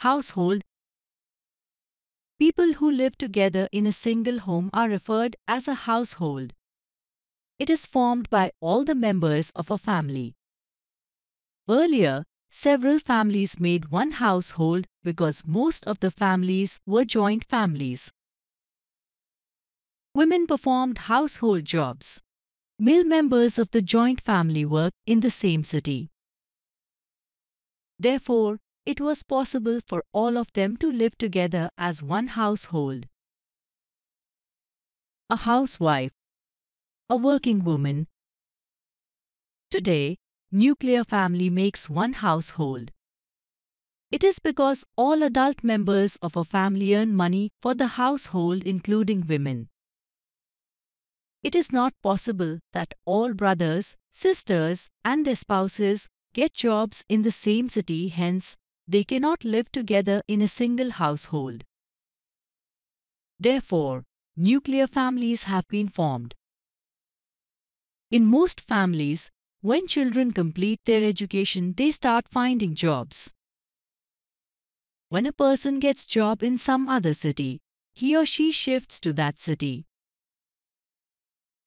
household. People who live together in a single home are referred as a household. It is formed by all the members of a family. Earlier, several families made one household because most of the families were joint families. Women performed household jobs. Male members of the joint family worked in the same city. Therefore, it was possible for all of them to live together as one household. A housewife, a working woman. Today, nuclear family makes one household. It is because all adult members of a family earn money for the household including women. It is not possible that all brothers, sisters and their spouses get jobs in the same city hence they cannot live together in a single household. Therefore, nuclear families have been formed. In most families, when children complete their education, they start finding jobs. When a person gets job in some other city, he or she shifts to that city.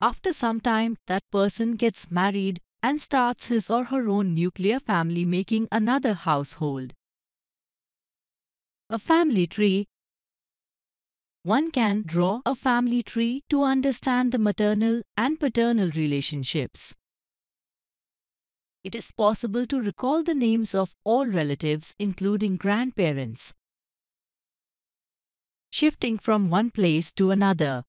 After some time, that person gets married and starts his or her own nuclear family making another household a family tree. One can draw a family tree to understand the maternal and paternal relationships. It is possible to recall the names of all relatives including grandparents. Shifting from one place to another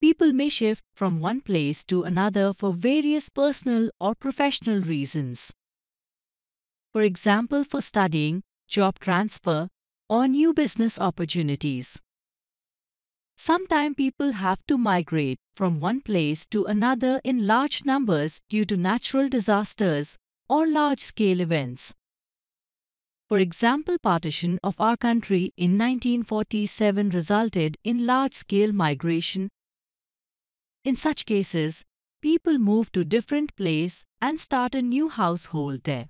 People may shift from one place to another for various personal or professional reasons. For example, for studying, job transfer, or new business opportunities. Sometimes people have to migrate from one place to another in large numbers due to natural disasters or large-scale events. For example, partition of our country in 1947 resulted in large-scale migration. In such cases, people move to different place and start a new household there.